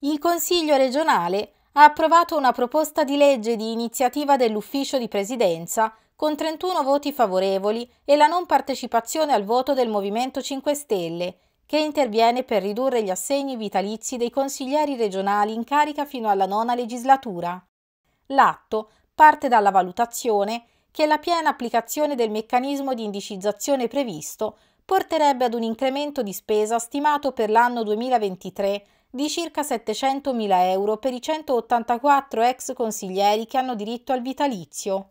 Il Consiglio regionale ha approvato una proposta di legge di iniziativa dell'Ufficio di Presidenza con 31 voti favorevoli e la non partecipazione al voto del Movimento 5 Stelle, che interviene per ridurre gli assegni vitalizi dei consiglieri regionali in carica fino alla nona legislatura. L'atto parte dalla valutazione che la piena applicazione del meccanismo di indicizzazione previsto porterebbe ad un incremento di spesa stimato per l'anno 2023 di circa 700.000 euro per i 184 ex consiglieri che hanno diritto al vitalizio.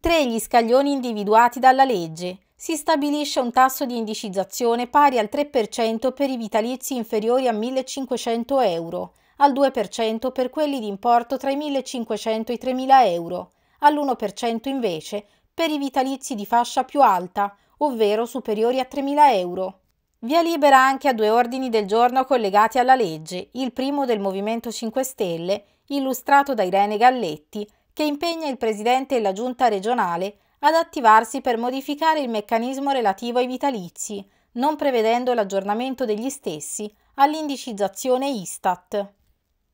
Tre gli scaglioni individuati dalla legge. Si stabilisce un tasso di indicizzazione pari al 3% per i vitalizi inferiori a 1.500 euro, al 2% per quelli di importo tra i 1.500 e i 3.000 euro, all'1% invece per i vitalizi di fascia più alta, ovvero superiori a 3.000 euro. Via libera anche a due ordini del giorno collegati alla legge, il primo del Movimento 5 Stelle, illustrato da Irene Galletti, che impegna il Presidente e la Giunta regionale ad attivarsi per modificare il meccanismo relativo ai vitalizi, non prevedendo l'aggiornamento degli stessi all'indicizzazione Istat.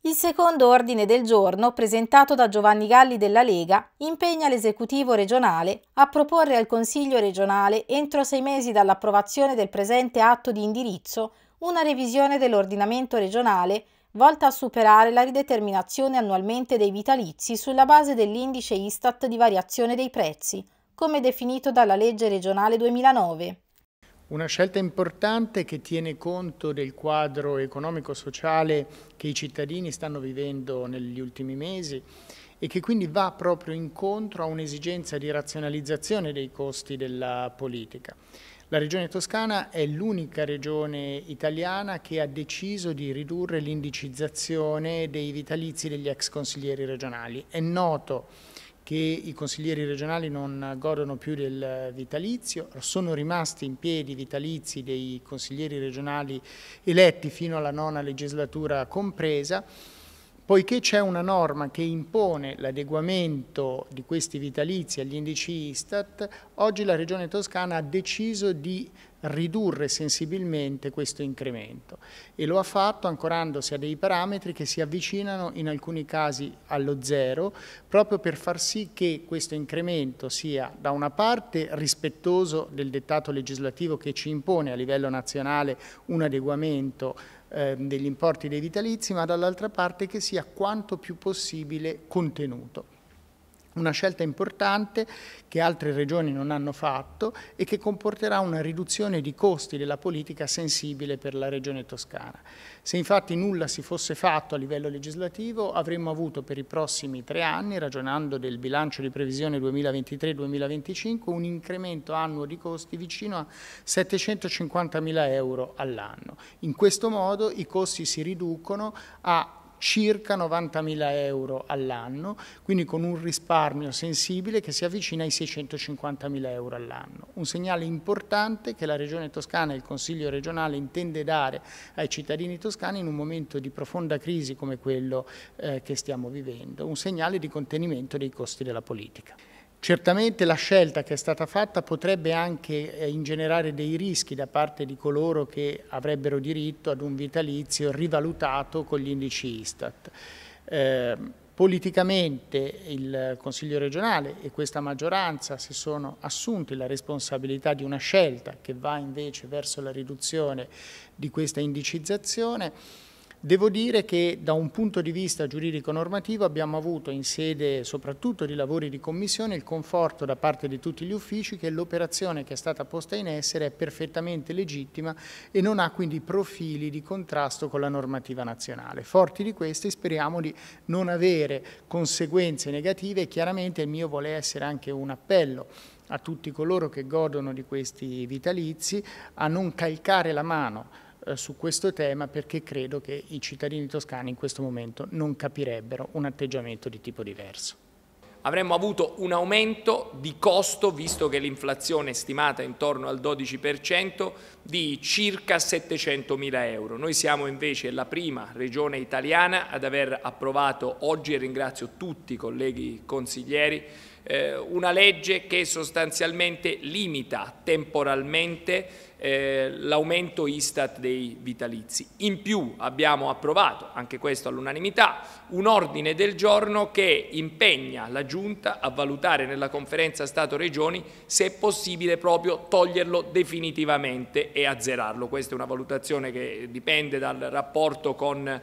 Il secondo ordine del giorno, presentato da Giovanni Galli della Lega, impegna l'esecutivo regionale a proporre al Consiglio regionale, entro sei mesi dall'approvazione del presente atto di indirizzo, una revisione dell'ordinamento regionale volta a superare la rideterminazione annualmente dei vitalizi sulla base dell'indice Istat di variazione dei prezzi, come definito dalla legge regionale 2009. Una scelta importante che tiene conto del quadro economico-sociale che i cittadini stanno vivendo negli ultimi mesi e che quindi va proprio incontro a un'esigenza di razionalizzazione dei costi della politica. La regione toscana è l'unica regione italiana che ha deciso di ridurre l'indicizzazione dei vitalizi degli ex consiglieri regionali. È noto che i consiglieri regionali non godono più del vitalizio, sono rimasti in piedi i vitalizi dei consiglieri regionali eletti fino alla nona legislatura compresa, poiché c'è una norma che impone l'adeguamento di questi vitalizi agli indici Istat, oggi la Regione Toscana ha deciso di ridurre sensibilmente questo incremento e lo ha fatto ancorandosi a dei parametri che si avvicinano in alcuni casi allo zero proprio per far sì che questo incremento sia da una parte rispettoso del dettato legislativo che ci impone a livello nazionale un adeguamento eh, degli importi dei vitalizi, ma dall'altra parte che sia quanto più possibile contenuto. Una scelta importante che altre regioni non hanno fatto e che comporterà una riduzione di costi della politica sensibile per la regione toscana. Se infatti nulla si fosse fatto a livello legislativo avremmo avuto per i prossimi tre anni, ragionando del bilancio di previsione 2023-2025, un incremento annuo di costi vicino a 750 mila euro all'anno. In questo modo i costi si riducono a circa 90.000 euro all'anno, quindi con un risparmio sensibile che si avvicina ai 650.000 euro all'anno. Un segnale importante che la Regione Toscana e il Consiglio regionale intende dare ai cittadini toscani in un momento di profonda crisi come quello eh, che stiamo vivendo, un segnale di contenimento dei costi della politica. Certamente la scelta che è stata fatta potrebbe anche eh, ingenerare dei rischi da parte di coloro che avrebbero diritto ad un vitalizio rivalutato con gli indici Istat. Eh, politicamente il Consiglio regionale e questa maggioranza si sono assunti la responsabilità di una scelta che va invece verso la riduzione di questa indicizzazione Devo dire che da un punto di vista giuridico-normativo abbiamo avuto in sede soprattutto di lavori di commissione il conforto da parte di tutti gli uffici che l'operazione che è stata posta in essere è perfettamente legittima e non ha quindi profili di contrasto con la normativa nazionale. Forti di queste speriamo di non avere conseguenze negative e chiaramente il mio vuole essere anche un appello a tutti coloro che godono di questi vitalizi a non calcare la mano eh, su questo tema perché credo che i cittadini toscani in questo momento non capirebbero un atteggiamento di tipo diverso avremmo avuto un aumento di costo, visto che l'inflazione è stimata intorno al 12%, di circa 700 mila euro. Noi siamo invece la prima regione italiana ad aver approvato oggi, e ringrazio tutti i colleghi consiglieri, eh, una legge che sostanzialmente limita temporalmente eh, l'aumento Istat dei vitalizi. In più abbiamo approvato, anche questo all'unanimità, un ordine del giorno che impegna la Giunta a valutare nella conferenza Stato-Regioni se è possibile proprio toglierlo definitivamente e azzerarlo. Questa è una valutazione che dipende dal rapporto con, eh,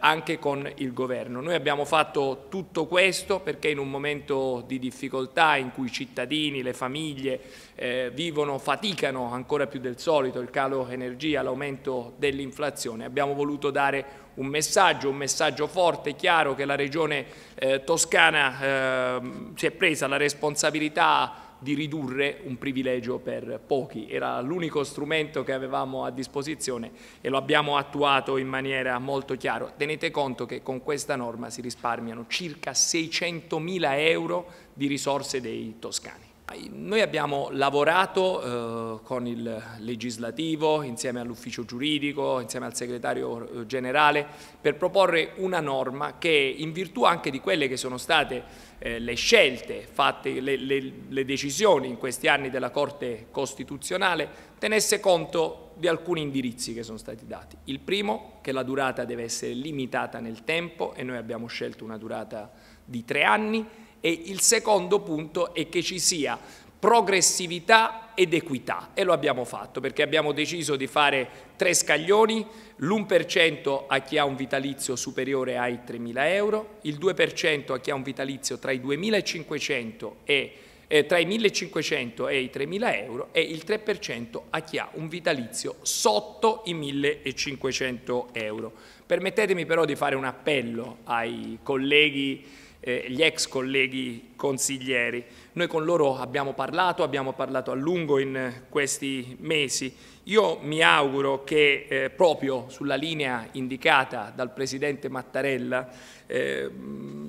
anche con il Governo. Noi abbiamo fatto tutto questo perché in un momento di difficoltà difficoltà in cui i cittadini, le famiglie eh, vivono, faticano ancora più del solito il calo energia, l'aumento dell'inflazione. Abbiamo voluto dare un messaggio, un messaggio forte, chiaro che la regione eh, toscana ehm, si è presa la responsabilità di ridurre un privilegio per pochi. Era l'unico strumento che avevamo a disposizione e lo abbiamo attuato in maniera molto chiara. Tenete conto che con questa norma si risparmiano circa 600 mila euro di risorse dei toscani. Noi abbiamo lavorato eh, con il legislativo, insieme all'ufficio giuridico, insieme al segretario eh, generale, per proporre una norma che in virtù anche di quelle che sono state eh, le scelte fatte, le, le, le decisioni in questi anni della Corte Costituzionale, tenesse conto di alcuni indirizzi che sono stati dati. Il primo, che la durata deve essere limitata nel tempo e noi abbiamo scelto una durata di tre anni, e il secondo punto è che ci sia progressività ed equità e lo abbiamo fatto perché abbiamo deciso di fare tre scaglioni, l'1% a chi ha un vitalizio superiore ai 3.000 euro, il 2% a chi ha un vitalizio tra i 2.500 e eh, tra i 1.500 e i 3.000 euro e il 3% a chi ha un vitalizio sotto i 1.500 euro. Permettetemi però di fare un appello ai colleghi eh, gli ex colleghi consiglieri. Noi con loro abbiamo parlato, abbiamo parlato a lungo in questi mesi. Io mi auguro che eh, proprio sulla linea indicata dal Presidente Mattarella eh,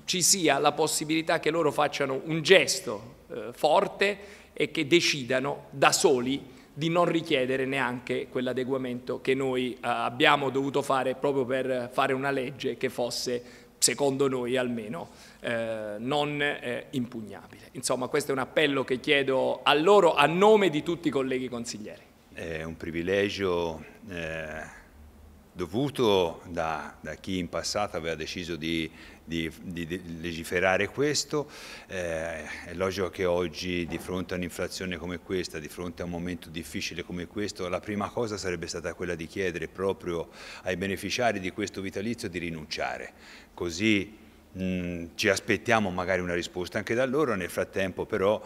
ci sia la possibilità che loro facciano un gesto eh, forte e che decidano da soli di non richiedere neanche quell'adeguamento che noi eh, abbiamo dovuto fare proprio per fare una legge che fosse secondo noi almeno, eh, non eh, impugnabile. Insomma, questo è un appello che chiedo a loro a nome di tutti i colleghi consiglieri. È un privilegio eh, dovuto da, da, chi in passato aveva deciso di di, di, legiferare questo, eh, è logico che oggi di fronte a un'inflazione come questa, di fronte a un momento difficile come questo, la prima cosa sarebbe stata quella di chiedere proprio ai beneficiari di questo vitalizio di rinunciare, così Mm, ci aspettiamo magari una risposta anche da loro, nel frattempo però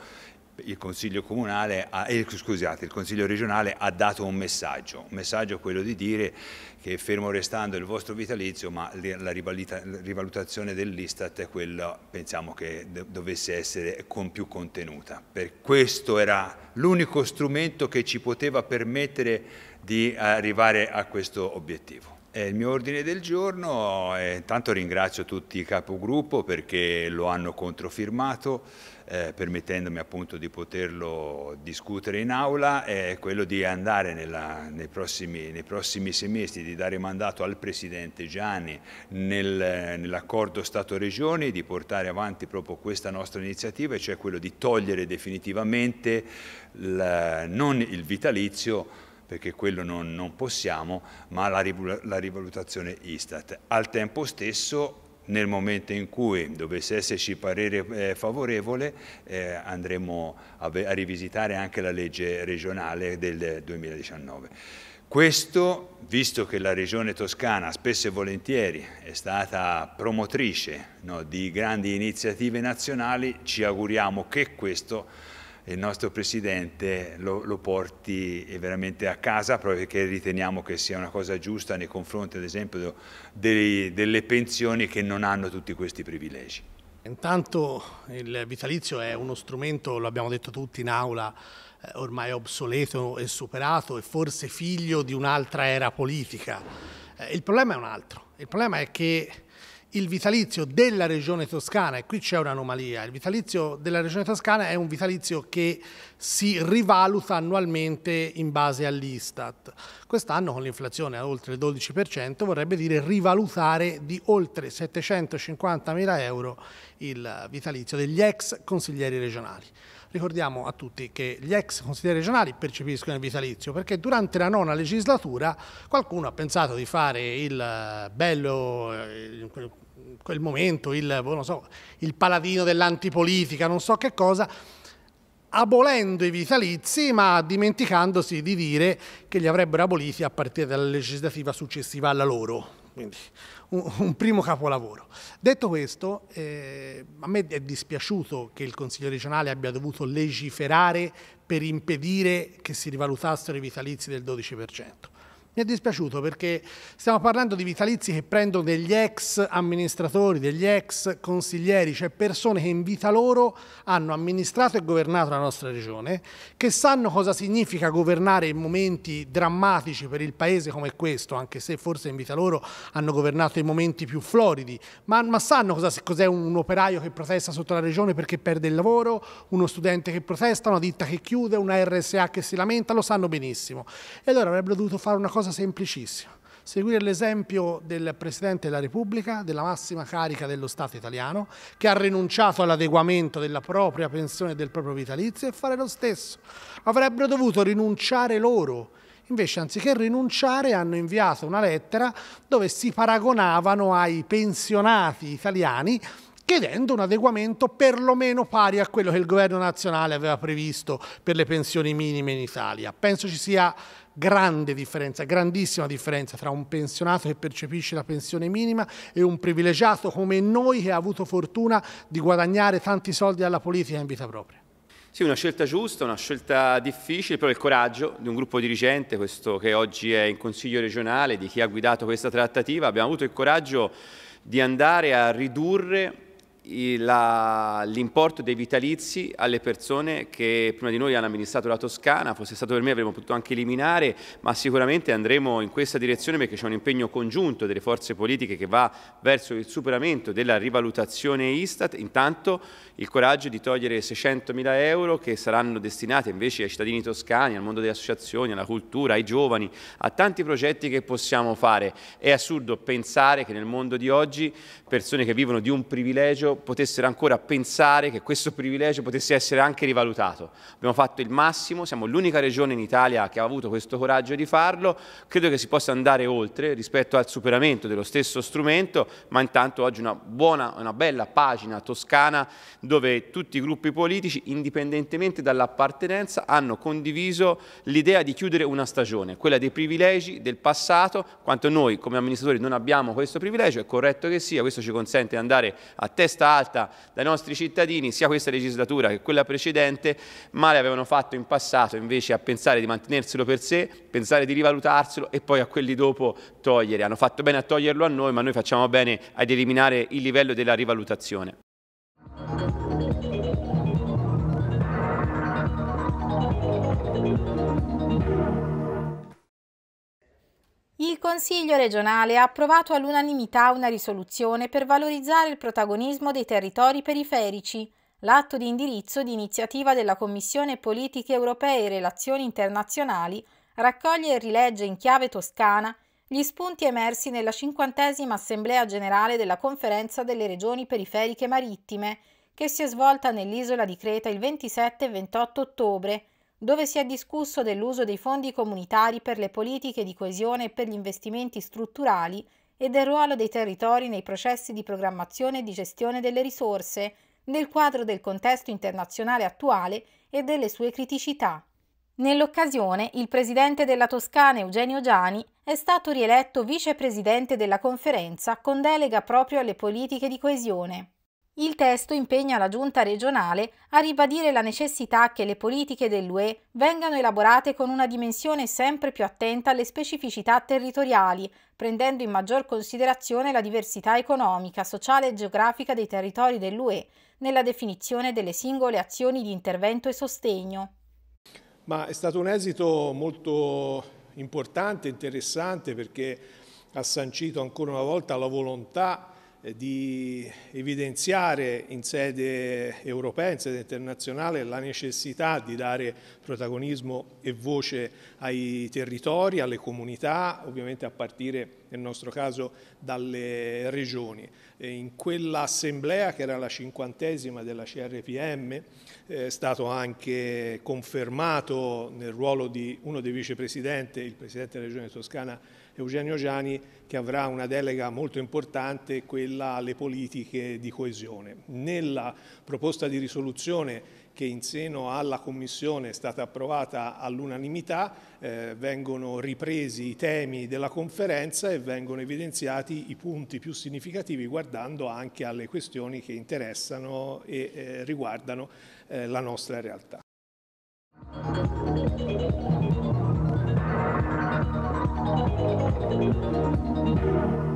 il Consiglio, ha, eh, scusate, il Consiglio regionale ha dato un messaggio, un messaggio quello di dire che fermo restando il vostro vitalizio, ma la rivalutazione dell'Istat è quella, pensiamo che dovesse essere con più contenuta. Per questo era l'unico strumento che ci poteva permettere di arrivare a questo obiettivo il mio ordine del giorno, è, eh, intanto ringrazio tutti i capogruppo perché lo hanno controfirmato, eh, permettendomi appunto di poterlo discutere in aula, è quello di andare nella, nei, prossimi, nei, prossimi, semestri, di dare mandato al Presidente Gianni nel, nell'accordo Stato-Regioni di portare avanti proprio questa nostra iniziativa, cioè quello di togliere definitivamente la, non il vitalizio, perché quello non, non possiamo, ma la, la rivalutazione Istat. Al tempo stesso nel momento in cui dovesse esserci parere eh, favorevole eh, andremo a, a, rivisitare anche la legge regionale del 2019. Questo, visto che la regione toscana spesso e volentieri è stata promotrice no, di grandi iniziative nazionali, ci auguriamo che questo il nostro Presidente lo, lo, porti veramente a casa proprio perché riteniamo che sia una cosa giusta nei confronti ad esempio dei, delle pensioni che non hanno tutti questi privilegi. Intanto il vitalizio è uno strumento, lo abbiamo detto tutti in aula, eh, ormai obsoleto e superato e forse figlio di un'altra era politica. Eh, il problema è un altro, il problema è che il vitalizio della regione toscana, e qui c'è un'anomalia, il vitalizio della regione toscana è un vitalizio che si rivaluta annualmente in base all'Istat. Quest'anno con l'inflazione a oltre il 12% vorrebbe dire rivalutare di oltre 750 mila euro il vitalizio degli ex consiglieri regionali. Ricordiamo a tutti che gli ex consiglieri regionali percepiscono il vitalizio perché durante la nona legislatura qualcuno ha pensato di fare il eh, bello, eh, in quel momento, il, boh, so, il paladino dell'antipolitica, non so che cosa, abolendo i vitalizi ma dimenticandosi di dire che li avrebbero aboliti a partire dalla legislativa successiva alla loro. Quindi un, un primo capolavoro. Detto questo, eh, a me è dispiaciuto che il Consiglio regionale abbia dovuto legiferare per impedire che si rivalutassero i vitalizi del 12%. Mi è dispiaciuto perché stiamo parlando di vitalizi che prendono degli ex amministratori, degli ex consiglieri, cioè persone che in vita loro hanno amministrato e governato la nostra regione, che sanno cosa significa governare in momenti drammatici per il paese come questo, anche se forse in vita loro hanno governato i momenti più floridi, ma, ma sanno cos'è un operaio che protesta sotto la regione perché perde il lavoro, uno studente che protesta, una ditta che chiude, una RSA che si lamenta, lo sanno benissimo. E allora avrebbero dovuto fare una cosa cosa semplicissima. Seguire l'esempio del Presidente della Repubblica, della massima carica dello Stato italiano, che ha rinunciato all'adeguamento della propria pensione e del proprio vitalizio e fare lo stesso. Avrebbero dovuto rinunciare loro. Invece, anziché rinunciare, hanno inviato una lettera dove si paragonavano ai pensionati italiani chiedendo un adeguamento perlomeno pari a quello che il governo nazionale aveva previsto per le pensioni minime in Italia. Penso ci sia grande differenza, grandissima differenza tra un pensionato che percepisce la pensione minima e un privilegiato come noi che ha avuto fortuna di guadagnare tanti soldi alla politica in vita propria. Sì, una scelta giusta, una scelta difficile, però il coraggio di un gruppo dirigente, questo che oggi è in Consiglio regionale, di chi ha guidato questa trattativa, abbiamo avuto il coraggio di andare a ridurre l'importo dei vitalizi alle persone che prima di noi hanno amministrato la Toscana, fosse stato per me avremmo potuto anche eliminare, ma sicuramente andremo in questa direzione perché c'è un impegno congiunto delle forze politiche che va verso il superamento della rivalutazione Istat, intanto il coraggio di togliere 600 mila euro che saranno destinati invece ai cittadini toscani, al mondo delle associazioni, alla cultura, ai giovani, a tanti progetti che possiamo fare. È assurdo pensare che nel mondo di oggi persone che vivono di un privilegio potessero ancora pensare che questo privilegio potesse essere anche rivalutato. Abbiamo fatto il massimo, siamo l'unica regione in Italia che ha avuto questo coraggio di farlo, credo che si possa andare oltre rispetto al superamento dello stesso strumento, ma intanto oggi una buona, una bella pagina toscana dove tutti i gruppi politici, indipendentemente dall'appartenenza, hanno condiviso l'idea di chiudere una stagione, quella dei privilegi del passato, quanto noi come amministratori non abbiamo questo privilegio, è corretto che sia, questo ci consente di andare a testa testa alta dai nostri cittadini, sia questa legislatura che quella precedente, male avevano fatto in passato invece a pensare di mantenerselo per sé, pensare di rivalutarselo e poi a quelli dopo togliere. Hanno fatto bene a toglierlo a noi, ma noi facciamo bene ad eliminare il livello della rivalutazione. Thank you. Il Consiglio regionale ha approvato all'unanimità una risoluzione per valorizzare il protagonismo dei territori periferici. L'atto di indirizzo di iniziativa della Commissione Politiche Europee e Relazioni Internazionali raccoglie e rilegge in chiave toscana gli spunti emersi nella cinquantesima Assemblea Generale della Conferenza delle Regioni Periferiche Marittime, che si è svolta nell'isola di Creta il 27 e 28 ottobre, dove si è discusso dell'uso dei fondi comunitari per le politiche di coesione e per gli investimenti strutturali e del ruolo dei territori nei processi di programmazione e di gestione delle risorse, nel quadro del contesto internazionale attuale e delle sue criticità. Nell'occasione, il presidente della Toscana Eugenio Giani è stato rieletto vicepresidente della conferenza con delega proprio alle politiche di coesione. Il testo impegna la giunta regionale a ribadire la necessità che le politiche dell'UE vengano elaborate con una dimensione sempre più attenta alle specificità territoriali, prendendo in maggior considerazione la diversità economica, sociale e geografica dei territori dell'UE nella definizione delle singole azioni di intervento e sostegno. Ma è stato un esito molto importante, interessante perché ha sancito ancora una volta la volontà eh, di evidenziare in sede europea, in sede internazionale, la necessità di dare protagonismo e voce ai territori, alle comunità, ovviamente a partire nel nostro caso dalle regioni. E in quell'assemblea, che era la cinquantesima della CRPM, eh, è stato anche confermato nel ruolo di uno dei vicepresidenti, il presidente della regione toscana Eugenio Giani che avrà una delega molto importante, quella alle politiche di coesione. Nella proposta di risoluzione che in seno alla Commissione è stata approvata all'unanimità, eh, vengono ripresi i temi della conferenza e vengono evidenziati i punti più significativi guardando anche alle questioni che interessano e eh, riguardano eh, la nostra realtà. Thank you.